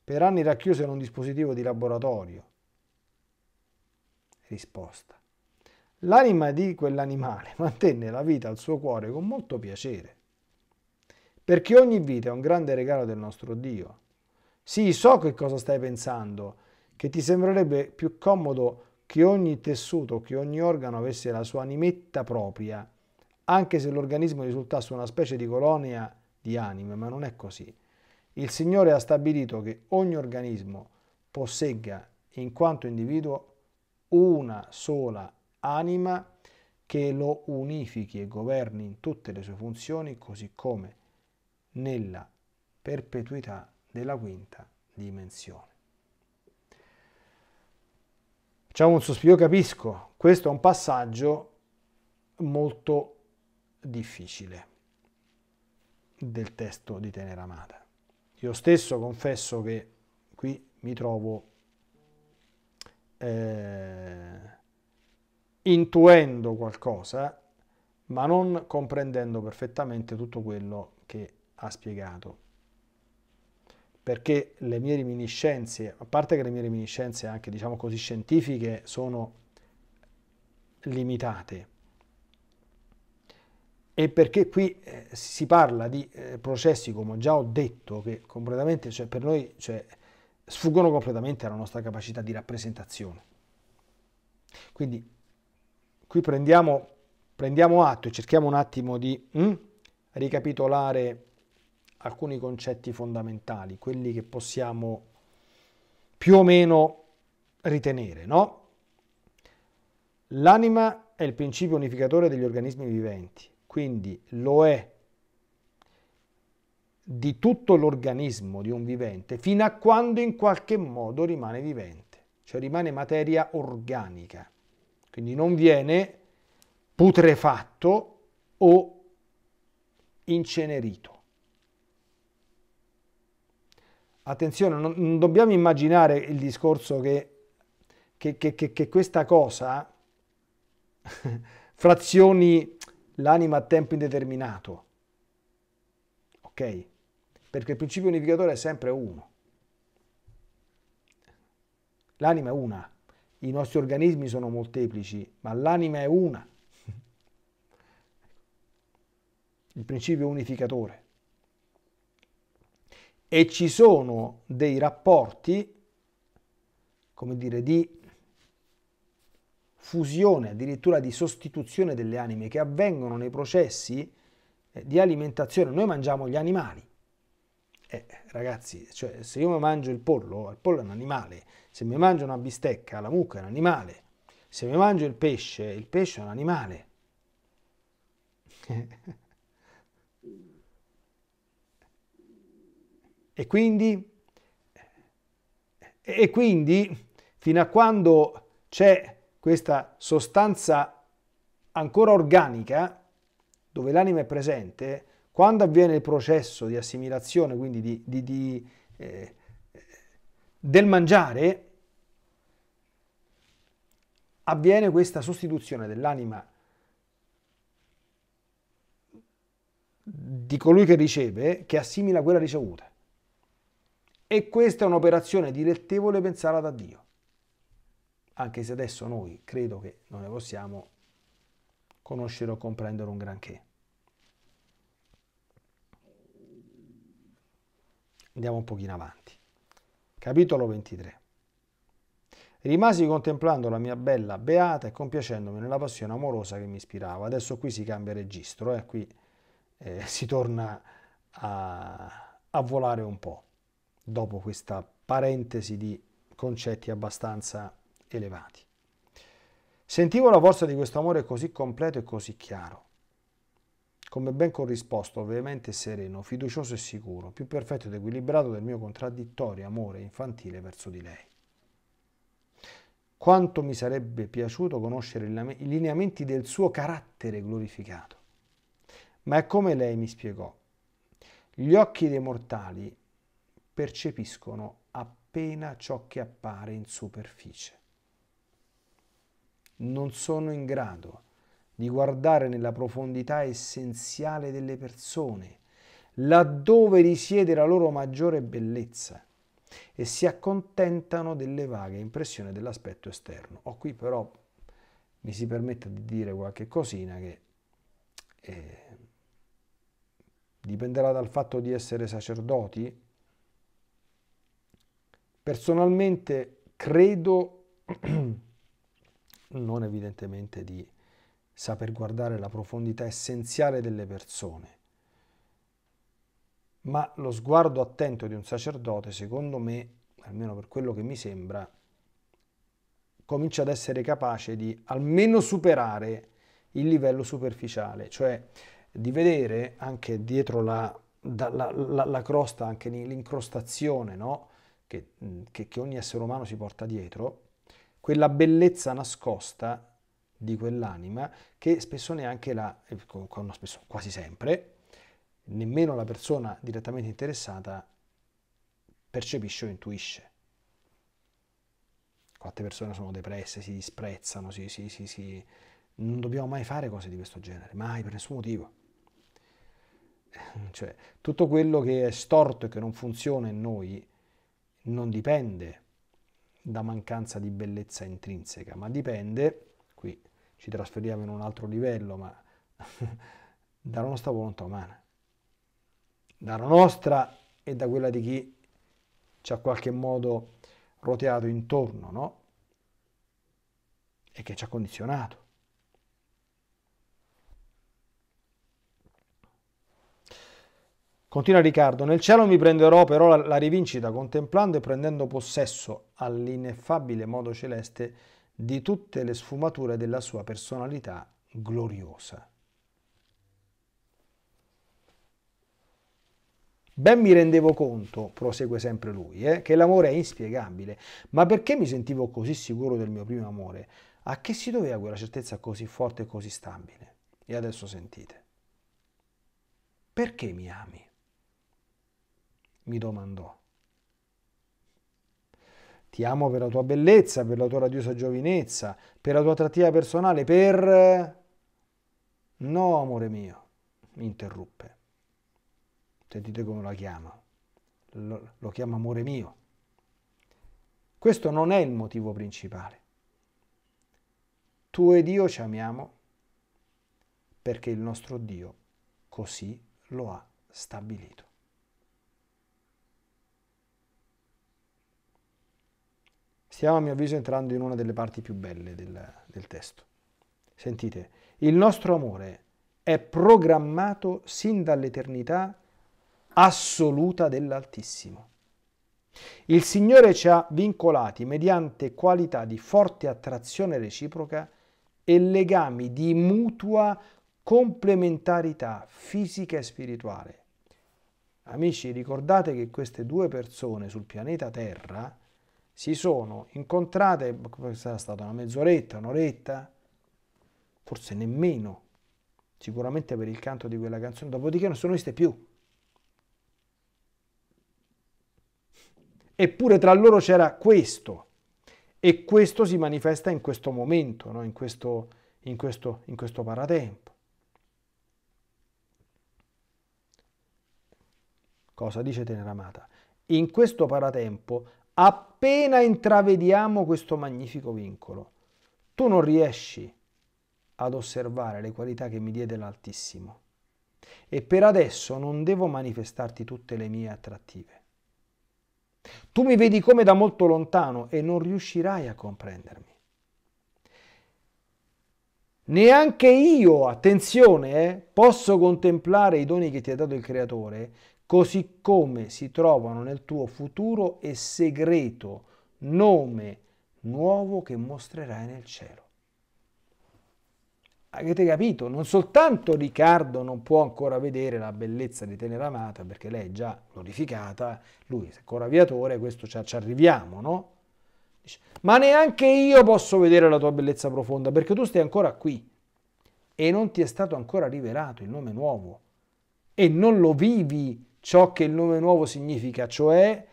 per anni racchiusa in un dispositivo di laboratorio. Risposta. L'anima di quell'animale mantenne la vita al suo cuore con molto piacere, perché ogni vita è un grande regalo del nostro Dio. Sì, so che cosa stai pensando, che ti sembrerebbe più comodo che ogni tessuto, che ogni organo avesse la sua animetta propria, anche se l'organismo risultasse una specie di colonia di anime, ma non è così. Il Signore ha stabilito che ogni organismo possegga, in quanto individuo, una sola anima anima che lo unifichi e governi in tutte le sue funzioni, così come nella perpetuità della quinta dimensione. Facciamo un sospiro, capisco, questo è un passaggio molto difficile del testo di Tenera Amata. Io stesso confesso che qui mi trovo eh, intuendo qualcosa, ma non comprendendo perfettamente tutto quello che ha spiegato. Perché le mie reminiscenze, a parte che le mie reminiscenze anche diciamo così scientifiche sono limitate, e perché qui eh, si parla di eh, processi, come già ho detto, che completamente, cioè per noi, cioè, sfuggono completamente alla nostra capacità di rappresentazione. Quindi qui prendiamo, prendiamo atto e cerchiamo un attimo di mm, ricapitolare alcuni concetti fondamentali, quelli che possiamo più o meno ritenere, no? L'anima è il principio unificatore degli organismi viventi, quindi lo è di tutto l'organismo di un vivente fino a quando in qualche modo rimane vivente, cioè rimane materia organica quindi non viene putrefatto o incenerito. Attenzione, non, non dobbiamo immaginare il discorso che, che, che, che questa cosa frazioni l'anima a tempo indeterminato, ok? Perché il principio unificatore è sempre uno. L'anima è una. I nostri organismi sono molteplici, ma l'anima è una. Il principio unificatore. E ci sono dei rapporti, come dire, di fusione, addirittura di sostituzione delle anime che avvengono nei processi eh, di alimentazione. Noi mangiamo gli animali, eh, ragazzi, cioè, se io mi mangio il pollo, il pollo è un animale, se mi mangio una bistecca, la mucca è un animale, se mi mangio il pesce, il pesce è un animale. e quindi, e quindi, fino a quando c'è questa sostanza ancora organica, dove l'anima è presente, quando avviene il processo di assimilazione, quindi di, di, di, eh, del mangiare, avviene questa sostituzione dell'anima di colui che riceve, che assimila quella ricevuta. E questa è un'operazione dilettevole pensata da Dio. Anche se adesso noi credo che non ne possiamo conoscere o comprendere un granché. Andiamo un pochino avanti. Capitolo 23. Rimasi contemplando la mia bella beata e compiacendomi nella passione amorosa che mi ispirava. Adesso qui si cambia registro, eh? qui eh, si torna a, a volare un po', dopo questa parentesi di concetti abbastanza elevati. Sentivo la forza di questo amore così completo e così chiaro come ben corrisposto, ovviamente sereno, fiducioso e sicuro, più perfetto ed equilibrato del mio contraddittorio amore infantile verso di lei. Quanto mi sarebbe piaciuto conoscere i lineamenti del suo carattere glorificato. Ma è come lei mi spiegò. Gli occhi dei mortali percepiscono appena ciò che appare in superficie. Non sono in grado di guardare nella profondità essenziale delle persone, laddove risiede la loro maggiore bellezza e si accontentano delle vaghe impressioni dell'aspetto esterno. Ho qui però, mi si permette di dire qualche cosina che eh, dipenderà dal fatto di essere sacerdoti. Personalmente credo, non evidentemente di saper guardare la profondità essenziale delle persone. Ma lo sguardo attento di un sacerdote, secondo me, almeno per quello che mi sembra, comincia ad essere capace di almeno superare il livello superficiale, cioè di vedere anche dietro la, la, la, la crosta, anche l'incrostazione no? che, che, che ogni essere umano si porta dietro, quella bellezza nascosta di quell'anima che spesso neanche la, eh, spesso, quasi sempre, nemmeno la persona direttamente interessata percepisce o intuisce. Quante persone sono depresse, si disprezzano, si, si, si, si... non dobbiamo mai fare cose di questo genere, mai per nessun motivo. Cioè, tutto quello che è storto e che non funziona in noi non dipende da mancanza di bellezza intrinseca, ma dipende, qui ci trasferiamo in un altro livello, ma dalla nostra volontà umana, dalla nostra e da quella di chi ci ha qualche modo roteato intorno, no? E che ci ha condizionato. Continua Riccardo, nel cielo mi prenderò però la, rivincita contemplando e prendendo possesso all'ineffabile modo celeste di tutte le sfumature della sua personalità gloriosa. Ben mi rendevo conto, prosegue sempre lui, eh, che l'amore è inspiegabile, ma perché mi sentivo così sicuro del mio primo amore? A che si doveva quella certezza così forte e così stabile? E adesso sentite. Perché mi ami? Mi domandò. Ti amo per la tua bellezza, per la tua radiosa giovinezza, per la tua attrattiva personale, per... No, amore mio, mi interruppe. Sentite come la chiama. Lo, lo chiama amore mio. Questo non è il motivo principale. Tu ed io ci amiamo perché il nostro Dio così lo ha stabilito. Stiamo a mio avviso entrando in una delle parti più belle del, del testo. Sentite, il nostro amore è programmato sin dall'eternità assoluta dell'Altissimo. Il Signore ci ha vincolati mediante qualità di forte attrazione reciproca e legami di mutua complementarità fisica e spirituale. Amici, ricordate che queste due persone sul pianeta Terra si sono incontrate, sarà stata una mezz'oretta, un'oretta, forse nemmeno, sicuramente per il canto di quella canzone, dopodiché non sono viste più. Eppure tra loro c'era questo, e questo si manifesta in questo momento, no? in, questo, in, questo, in questo paratempo. Cosa dice Teneramata? In questo paratempo appena intravediamo questo magnifico vincolo, tu non riesci ad osservare le qualità che mi diede l'Altissimo e per adesso non devo manifestarti tutte le mie attrattive. Tu mi vedi come da molto lontano e non riuscirai a comprendermi. Neanche io, attenzione, eh, posso contemplare i doni che ti ha dato il Creatore così come si trovano nel tuo futuro e segreto nome nuovo che mostrerai nel cielo. Avete capito? Non soltanto Riccardo non può ancora vedere la bellezza di tenera amata perché lei è già glorificata, lui è ancora aviatore, questo ci arriviamo, no? ma neanche io posso vedere la tua bellezza profonda perché tu stai ancora qui e non ti è stato ancora rivelato il nome nuovo e non lo vivi ciò che il nome nuovo significa, cioè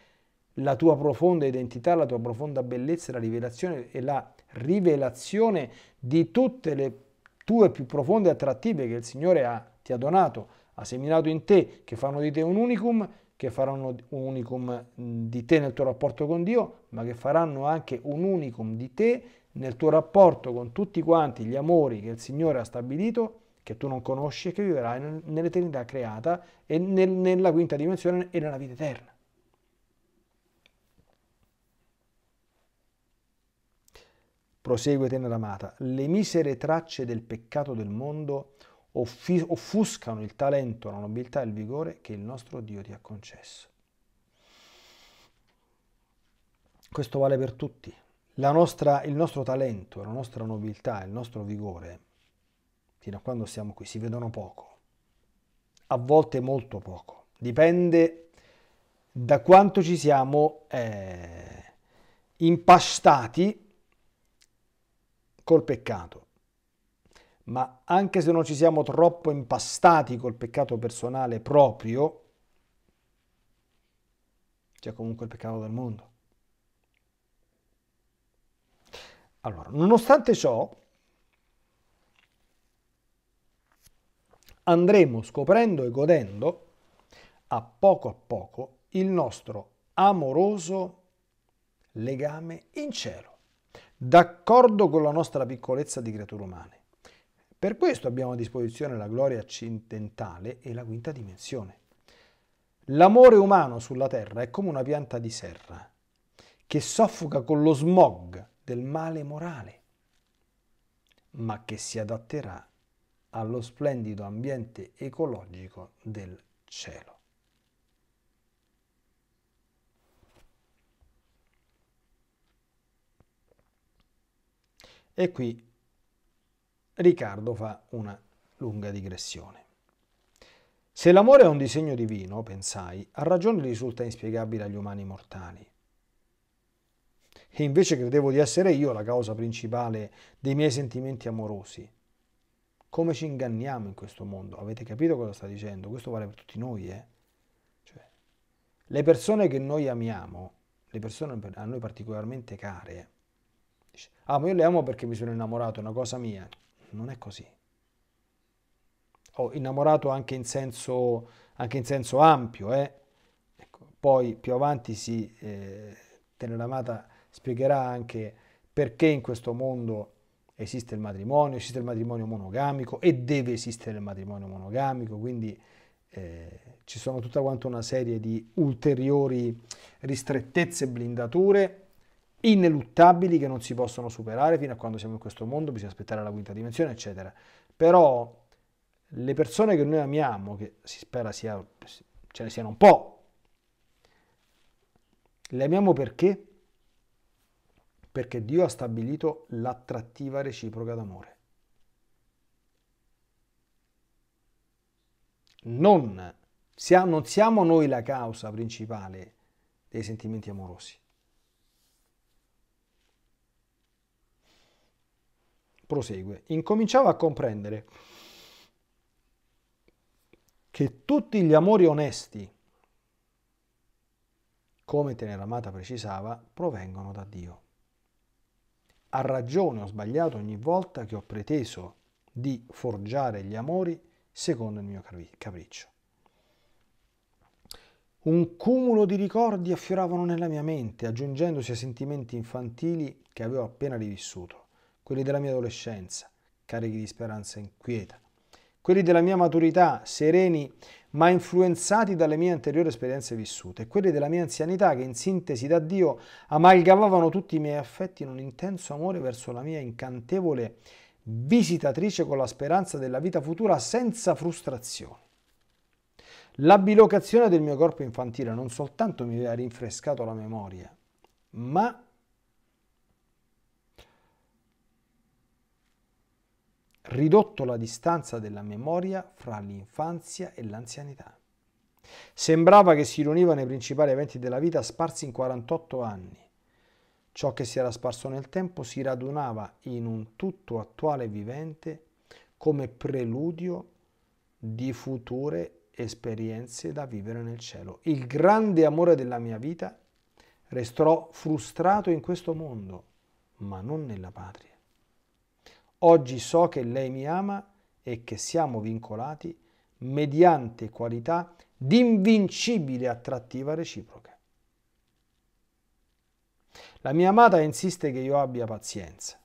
la tua profonda identità, la tua profonda bellezza, la rivelazione e la rivelazione di tutte le tue più profonde attrattive che il Signore ha, ti ha donato, ha seminato in te, che fanno di te un unicum, che faranno un unicum di te nel tuo rapporto con Dio, ma che faranno anche un unicum di te nel tuo rapporto con tutti quanti gli amori che il Signore ha stabilito che tu non conosci e che vivrai nell'eternità creata e nel, nella quinta dimensione e nella vita eterna. Prosegue tenera amata, le misere tracce del peccato del mondo offuscano il talento, la nobiltà e il vigore che il nostro Dio ti ha concesso. Questo vale per tutti. Nostra, il nostro talento, la nostra nobiltà, il nostro vigore fino a quando siamo qui, si vedono poco, a volte molto poco, dipende da quanto ci siamo eh, impastati col peccato. Ma anche se non ci siamo troppo impastati col peccato personale proprio, c'è comunque il peccato del mondo. Allora, nonostante ciò, andremo scoprendo e godendo a poco a poco il nostro amoroso legame in cielo, d'accordo con la nostra piccolezza di creature umane. Per questo abbiamo a disposizione la gloria accidentale e la quinta dimensione. L'amore umano sulla terra è come una pianta di serra che soffoca con lo smog del male morale, ma che si adatterà allo splendido ambiente ecologico del cielo. E qui Riccardo fa una lunga digressione. Se l'amore è un disegno divino, pensai, a ragione risulta inspiegabile agli umani mortali. E invece credevo di essere io la causa principale dei miei sentimenti amorosi. Come ci inganniamo in questo mondo? Avete capito cosa sta dicendo? Questo vale per tutti noi, eh? Cioè, le persone che noi amiamo, le persone a noi particolarmente care, dice, ah, ma io le amo perché mi sono innamorato, è una cosa mia. Non è così. Ho oh, innamorato anche in senso, anche in senso ampio, eh? Ecco, poi più avanti si, eh, Teneramata spiegherà anche perché in questo mondo esiste il matrimonio, esiste il matrimonio monogamico e deve esistere il matrimonio monogamico, quindi eh, ci sono tutta quanta una serie di ulteriori ristrettezze e blindature ineluttabili che non si possono superare fino a quando siamo in questo mondo, bisogna aspettare la quinta dimensione, eccetera. Però le persone che noi amiamo, che si spera sia, ce ne siano un po', le amiamo perché? perché Dio ha stabilito l'attrattiva reciproca d'amore. Non siamo, non siamo noi la causa principale dei sentimenti amorosi. Prosegue. Incominciamo a comprendere che tutti gli amori onesti, come Teneramata precisava, provengono da Dio ha ragione o sbagliato ogni volta che ho preteso di forgiare gli amori secondo il mio capriccio. Un cumulo di ricordi affioravano nella mia mente, aggiungendosi ai sentimenti infantili che avevo appena rivissuto, quelli della mia adolescenza, carichi di speranza inquieta, quelli della mia maturità, sereni ma influenzati dalle mie anteriori esperienze vissute e quelle della mia anzianità che in sintesi da Dio amalgamavano tutti i miei affetti in un intenso amore verso la mia incantevole visitatrice con la speranza della vita futura senza frustrazioni. La bilocazione del mio corpo infantile non soltanto mi aveva rinfrescato la memoria, ma ridotto la distanza della memoria fra l'infanzia e l'anzianità. Sembrava che si riunivano i principali eventi della vita sparsi in 48 anni. Ciò che si era sparso nel tempo si radunava in un tutto attuale vivente come preludio di future esperienze da vivere nel cielo. Il grande amore della mia vita restò frustrato in questo mondo, ma non nella patria. Oggi so che lei mi ama e che siamo vincolati mediante qualità di invincibile attrattiva reciproca. La mia amata insiste che io abbia pazienza.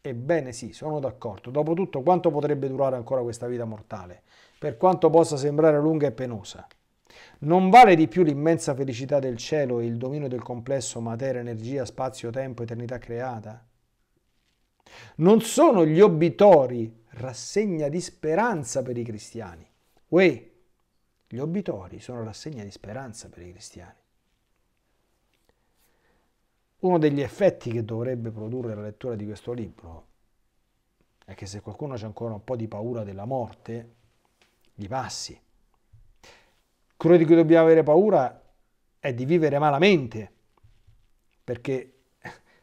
Ebbene sì, sono d'accordo. Dopotutto, quanto potrebbe durare ancora questa vita mortale, per quanto possa sembrare lunga e penosa? Non vale di più l'immensa felicità del cielo e il dominio del complesso materia, energia, spazio, tempo, eternità creata? Non sono gli obitori rassegna di speranza per i cristiani. Uè, gli obitori sono rassegna di speranza per i cristiani. Uno degli effetti che dovrebbe produrre la lettura di questo libro è che se qualcuno c'è ancora un po' di paura della morte, gli passi. Quello di cui dobbiamo avere paura è di vivere malamente, perché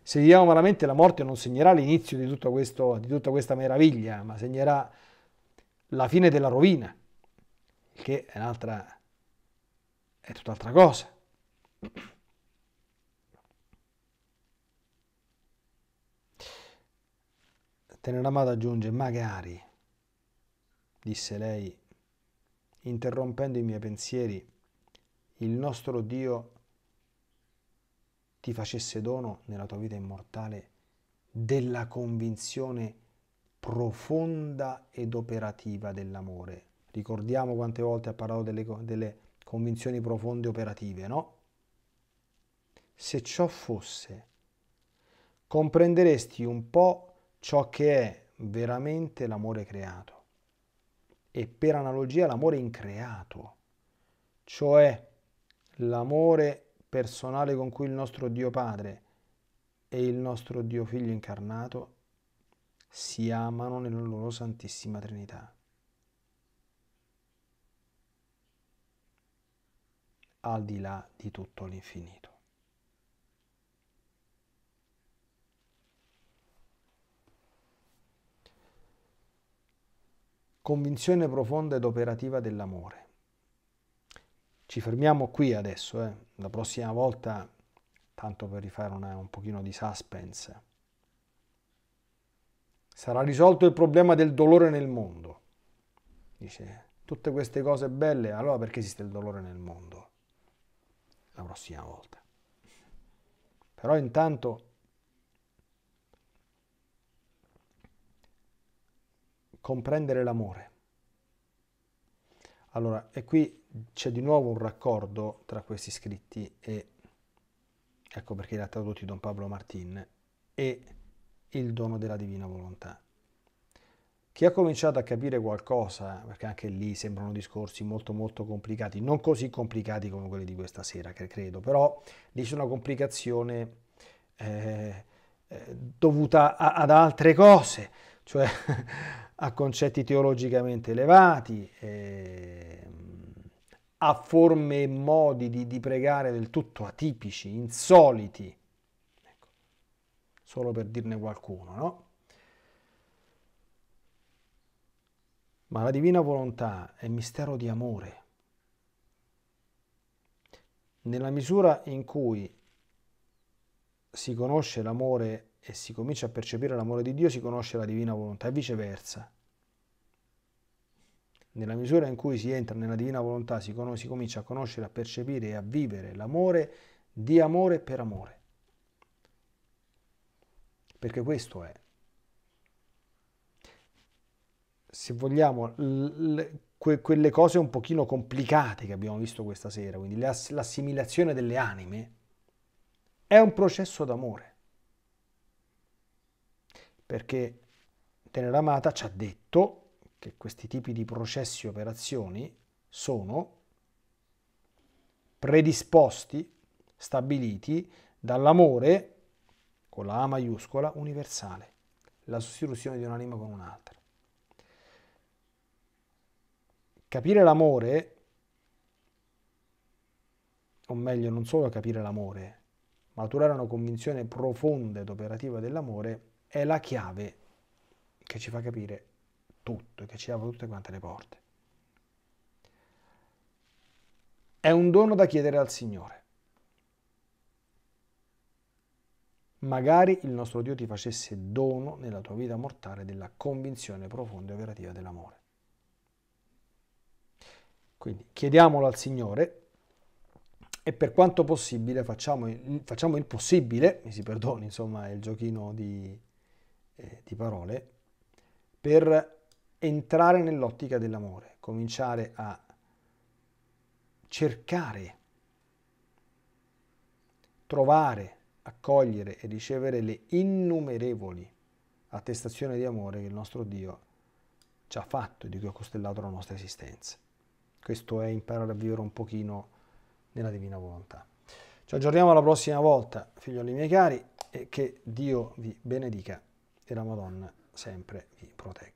se viviamo veramente la morte non segnerà l'inizio di, questo, di tutta questa meraviglia, ma segnerà la fine della rovina, che è un'altra, è tutt'altra cosa. Teneramata aggiunge, magari, disse lei, interrompendo i miei pensieri, il nostro Dio ti facesse dono nella tua vita immortale della convinzione profonda ed operativa dell'amore. Ricordiamo quante volte ha parlato delle, delle convinzioni profonde e operative, no? Se ciò fosse, comprenderesti un po' ciò che è veramente l'amore creato e per analogia l'amore increato, cioè l'amore personale con cui il nostro Dio Padre e il nostro Dio Figlio incarnato si amano nella loro Santissima Trinità. al di là di tutto l'infinito. Convinzione profonda ed operativa dell'amore. Ci fermiamo qui adesso, eh. la prossima volta, tanto per rifare una, un pochino di suspense. Sarà risolto il problema del dolore nel mondo. Dice, tutte queste cose belle, allora perché esiste il dolore nel mondo? La prossima volta. Però intanto comprendere l'amore. Allora, e qui c'è di nuovo un raccordo tra questi scritti e, ecco perché li ha tradotti Don Pablo Martin, e il dono della divina volontà. Chi ha cominciato a capire qualcosa, perché anche lì sembrano discorsi molto molto complicati, non così complicati come quelli di questa sera, che credo, però lì c'è una complicazione eh, eh dovuta a, ad altre cose, cioè a concetti teologicamente elevati. Eh, ha forme e modi di, di pregare del tutto atipici, insoliti, ecco. solo per dirne qualcuno, no? Ma la divina volontà è mistero di amore. Nella misura in cui si conosce l'amore e si comincia a percepire l'amore di Dio, si conosce la divina volontà e viceversa. Nella misura in cui si entra nella divina volontà, si, con- si comincia a conoscere, a percepire e a vivere l'amore di amore per amore. Perché questo è, se vogliamo, l- l- que- quelle cose un pochino complicate che abbiamo visto questa sera, quindi l'ass- l'assimilazione delle anime, è un processo d'amore. Perché Tenera Amata ci ha detto che questi tipi di processi e operazioni sono predisposti, stabiliti dall'amore, con la A maiuscola, universale, la sostituzione di un'anima con un'altra. Capire l'amore, o meglio non solo capire l'amore, maturare una convinzione profonda ed operativa dell'amore è la chiave che ci fa capire tutto, e che ci apre tutte quante le porte. È un dono da chiedere al Signore. Magari il nostro Dio ti facesse dono nella tua vita mortale della convinzione profonda e operativa dell'amore. Quindi chiediamolo al Signore e per quanto possibile facciamo il, facciamo il possibile, mi si perdoni, insomma, è il giochino di, eh, di parole, per entrare nell'ottica dell'amore, cominciare a cercare, trovare, accogliere e ricevere le innumerevoli attestazioni di amore che il nostro Dio ci ha fatto e di cui ha costellato la nostra esistenza. Questo è imparare a vivere un pochino nella divina volontà. Ci aggiorniamo alla prossima volta, figlioli miei cari, e che Dio vi benedica e la Madonna sempre vi protegga.